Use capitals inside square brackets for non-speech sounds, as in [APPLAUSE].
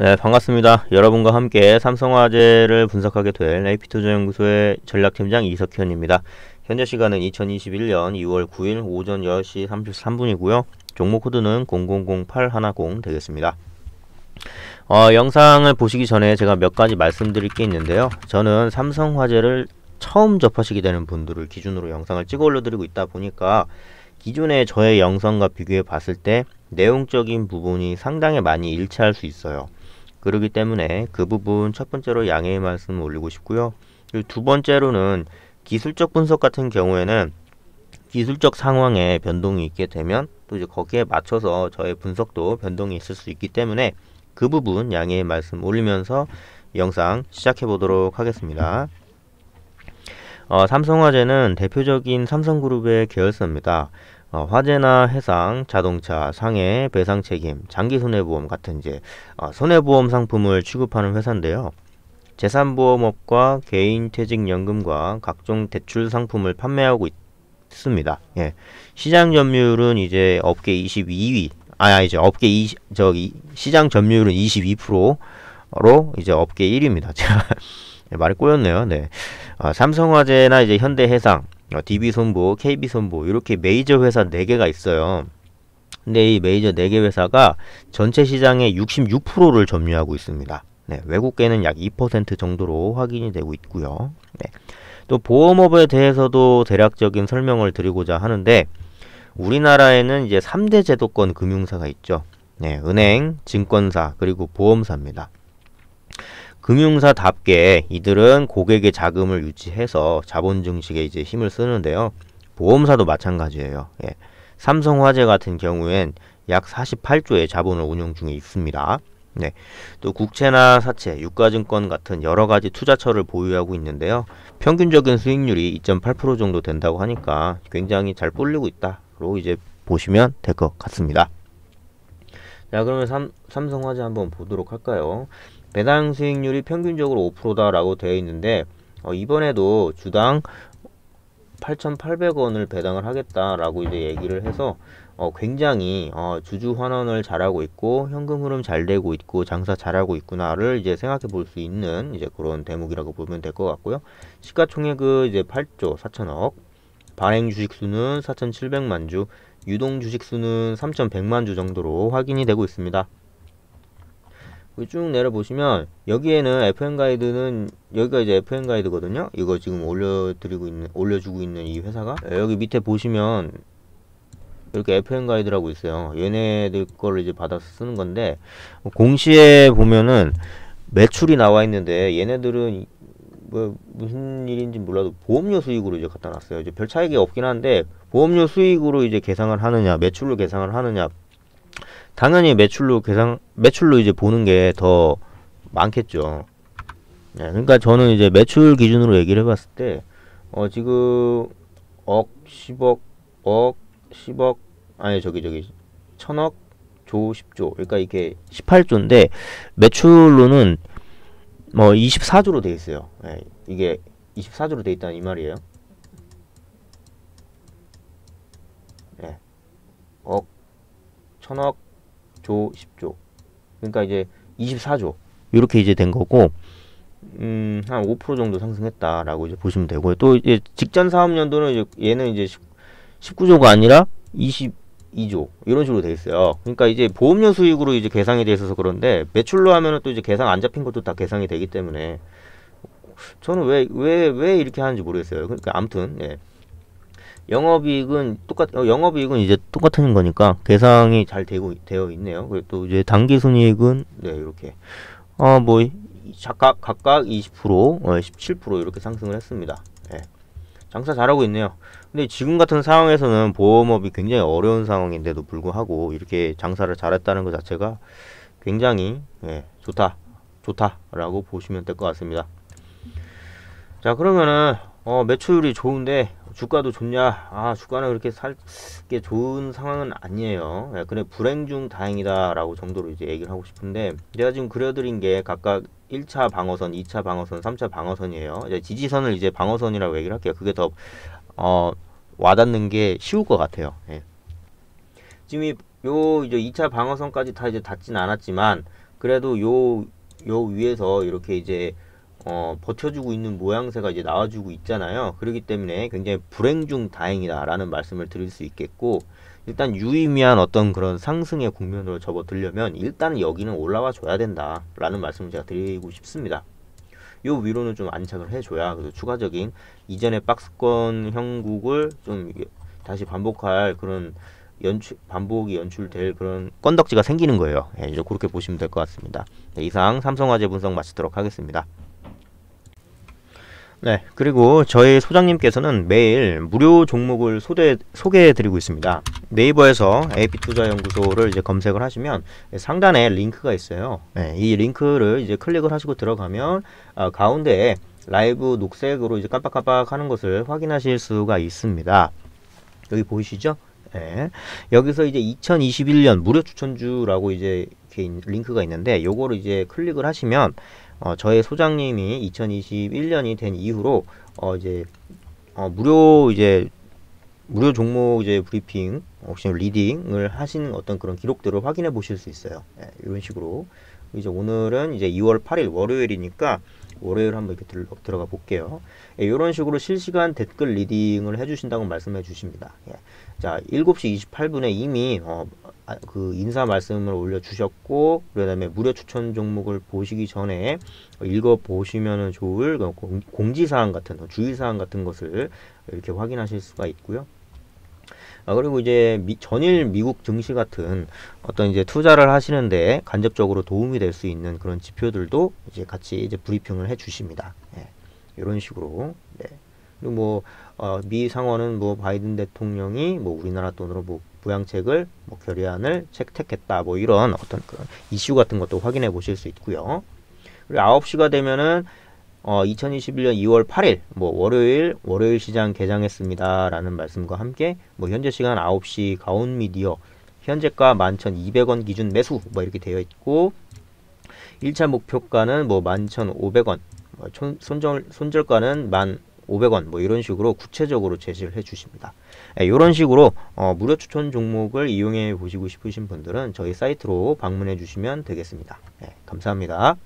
네, 반갑습니다. 여러분과 함께 삼성화재를 분석하게 될 AP투자연구소의 전략팀장 이석현입니다. 현재 시간은 2021년 2월 9일 오전 10시 33분이고요. 종목 코드는 0 0 0 8 1 0 되겠습니다. 어, 영상을 보시기 전에 제가 몇 가지 말씀드릴 게 있는데요. 저는 삼성화재를 처음 접하시게 되는 분들을 기준으로 영상을 찍어 올려드리고 있다 보니까 기존의 저의 영상과 비교해 봤을 때 내용적인 부분이 상당히 많이 일치할 수 있어요. 그러기 때문에 그 부분 첫 번째로 양해의 말씀을 올리고 싶고요. 그리고 두 번째로는 기술적 분석 같은 경우에는 기술적 상황에 변동이 있게 되면 또 이제 거기에 맞춰서 저의 분석도 변동이 있을 수 있기 때문에 그 부분 양해의 말씀 올리면서 영상 시작해 보도록 하겠습니다. 어, 삼성화재는 대표적인 삼성그룹의 계열사입니다. 어, 화재나 해상, 자동차, 상해, 배상 책임, 장기 손해보험 같은 이제 어, 손해보험 상품을 취급하는 회사인데요. 재산보험업과 개인 퇴직연금과 각종 대출 상품을 판매하고 있, 습니다 예. 시장 점유율은 이제 업계 22위, 아, 아니 업계 20, 저기, 시장 점유율은 22%로 이제 업계 1위입니다. [LAUGHS] 제가 예, 말이 꼬였네요. 네. 아, 삼성화재나 이제 현대해상, 어, DB손보, KB손보 이렇게 메이저 회사 4개가 있어요. 근데 이 메이저 4개 회사가 전체 시장의 66%를 점유하고 있습니다. 네, 외국계는 약 2% 정도로 확인이 되고 있고요. 네. 또 보험업에 대해서도 대략적인 설명을 드리고자 하는데 우리나라에는 이제 3대 제도권 금융사가 있죠. 네, 은행, 증권사, 그리고 보험사입니다. 금융사답게 이들은 고객의 자금을 유치해서 자본 증식에 이제 힘을 쓰는데요. 보험사도 마찬가지예요. 예. 삼성화재 같은 경우엔 약 48조의 자본을 운용 중에 있습니다. 네. 또 국채나 사채, 유가증권 같은 여러 가지 투자처를 보유하고 있는데요. 평균적인 수익률이 2.8% 정도 된다고 하니까 굉장히 잘 뿔리고 있다로 이제 보시면 될 것 같습니다. 자, 그러면 삼, 삼성화재 한번 보도록 할까요? 배당 수익률이 평균적으로 5%다라고 되어 있는데 어, 이번에도 주당 8,800원을 배당을 하겠다라고 이제 얘기를 해서 어, 굉장히 어, 주주 환원을 잘하고 있고 현금 흐름 잘 되고 있고 장사 잘하고 있구나를 이제 생각해 볼 수 있는 이제 그런 대목이라고 보면 될 것 같고요. 시가총액은 이제 8조 4천억, 발행 주식 수는 4,700만 주, 유동 주식 수는 3,100만 주 정도로 확인이 되고 있습니다. 쭉 내려보시면 여기에는 FM 가이드는 여기가 이제 FM 가이드거든요 이거 지금 올려드리고 있는 올려주고 있는 이 회사가 예, 여기 밑에 보시면 이렇게 FM 가이드라고 있어요 얘네들 거를 이제 받아서 쓰는 건데 공시에 보면은 매출이 나와 있는데 얘네들은 뭐 무슨 일인지 몰라도 보험료 수익으로 이제 갖다 놨어요 이제 별 차이가 없긴 한데 보험료 수익으로 이제 계상을 하느냐 매출로 계상을 하느냐 당연히 매출로 계산 매출로 이제 보는 게 더 많겠죠. 네, 그러니까 저는 이제 매출 기준으로 얘기를 해봤을 때 어, 지금 억, 10억, 억, 10억 아니 저기 저기 천억, 조, 10조 그러니까 이게 18조인데 매출로는 뭐 24조로 돼 있어요. 네, 이게 24조로 돼 있다는 이 말이에요. 네. 억, 천억, 조, 10조. 그러니까 이제 24조. 이렇게 이제 된 거고 음, 한 5% 정도 상승했다라고 이제 보시면 되고요. 또 이제 직전 사업연도는 이제 얘는 이제 19조가 아니라 22조 이런 식으로 돼 있어요. 그러니까 이제 보험료 수익으로 이제 계상이 돼 있어서 그런데 매출로 하면은 또 이제 계상 안 잡힌 것도 다 계상이 되기 때문에 저는 왜 왜 왜 이렇게 하는지 모르겠어요. 그러니까 아무튼 예. 영업이익은 똑같 어, 영업이익은 이제 똑같은 거니까 계상이 잘 되고 되어 있네요. 그리고 또 이제 단기 순이익은 네 이렇게 어뭐 각각 각각 20% 17% 어, 이렇게 상승을 했습니다. 네. 장사 잘하고 있네요. 근데 지금 같은 상황에서는 보험업이 굉장히 어려운 상황인데도 불구하고 이렇게 장사를 잘했다는 것 자체가 굉장히 예, 좋다 좋다라고 보시면 될 것 같습니다. 자 그러면은 어, 매출이 좋은데 주가도 좋냐? 아, 주가는 그렇게 살게 좋은 상황은 아니에요. 예, 그래, 불행 중 다행이다라고 정도로 이제 얘기를 하고 싶은데, 제가 지금 그려드린 게 각각 1차 방어선, 2차 방어선, 3차 방어선이에요. 이제 지지선을 이제 방어선이라고 얘기를 할게요. 그게 더, 어, 와닿는 게 쉬울 것 같아요. 예. 지금 이, 요, 이제 2차 방어선까지 다 이제 닿진 않았지만, 그래도 요, 요 위에서 이렇게 이제 어, 버텨주고 있는 모양새가 이제 나와주고 있잖아요. 그렇기 때문에 굉장히 불행 중 다행이다라는 말씀을 드릴 수 있겠고 일단 유의미한 어떤 그런 상승의 국면으로 접어들려면 일단 여기는 올라와 줘야 된다라는 말씀을 제가 드리고 싶습니다. 요 위로는 좀 안착을 해줘야 그래서 추가적인 이전의 박스권 형국을 좀 다시 반복할 그런 연출 반복이 연출될 그런 건덕지가 생기는 거예요. 예, 이제 그렇게 보시면 될 것 같습니다. 네, 이상 삼성화재 분석 마치도록 하겠습니다. 네, 그리고 저희 소장님께서는 매일 무료 종목을 소대, 소개해드리고 있습니다. 네이버에서 AP투자연구소를 이제 검색을 하시면 상단에 링크가 있어요. 네, 이 링크를 이제 클릭을 하시고 들어가면 아, 가운데에 라이브 녹색으로 이제 깜빡깜빡 하는 것을 확인하실 수가 있습니다. 여기 보이시죠? 네. 여기서 이제 2021년 무료 추천주라고 이제 링크가 있는데 요거를 이제 클릭을 하시면 어, 저의 소장님이 2021년이 된 이후로 어, 이제 어, 무료 이제 무료 종목 이제 브리핑 혹시 리딩을 하신 어떤 그런 기록들을 확인해 보실 수 있어요. 예, 이런 식으로 이제 오늘은 이제 2월 8일 월요일이니까 월요일 한번 이렇게 들, 어가 볼게요. 예, 이런 식으로 실시간 댓글 리딩을 해주신다고 말씀해 주십니다. 예. 자, 7시 28분에 이미 어, 아, 그 인사 말씀을 올려주셨고 그다음에 무료 추천 종목을 보시기 전에 읽어보시면 좋을 공지사항 같은 주의사항 같은 것을 이렇게 확인하실 수가 있고요. 아, 그리고 이제 미, 전일 미국 증시 같은 어떤 이제 투자를 하시는데 간접적으로 도움이 될 수 있는 그런 지표들도 이제 같이 이제 브리핑을 해 주십니다. 예. 이런 식으로. 네. 그리고 뭐, 어, 미 상원은 뭐 바이든 대통령이 뭐 우리나라 돈으로 뭐 부양책을 뭐 결의안을 채택했다 뭐 이런 어떤 그런 이슈 같은 것도 확인해 보실 수 있고요. 그리고 9시가 되면은 어, 2021년 2월 8일 뭐 월요일 월요일 시장 개장했습니다라는 말씀과 함께 뭐 현재 시간 9시 가온 미디어 현재가 11,200원 기준 매수 뭐 이렇게 되어 있고 1차 목표가는 뭐 11,500원 뭐 손절 손절가는 1 500원 뭐 이런 식으로 구체적으로 제시를 해 주십니다. 예, 이런 식으로 어, 무료 추천 종목을 이용해 보시고 싶으신 분들은 저희 사이트로 방문해 주시면 되겠습니다. 예, 감사합니다.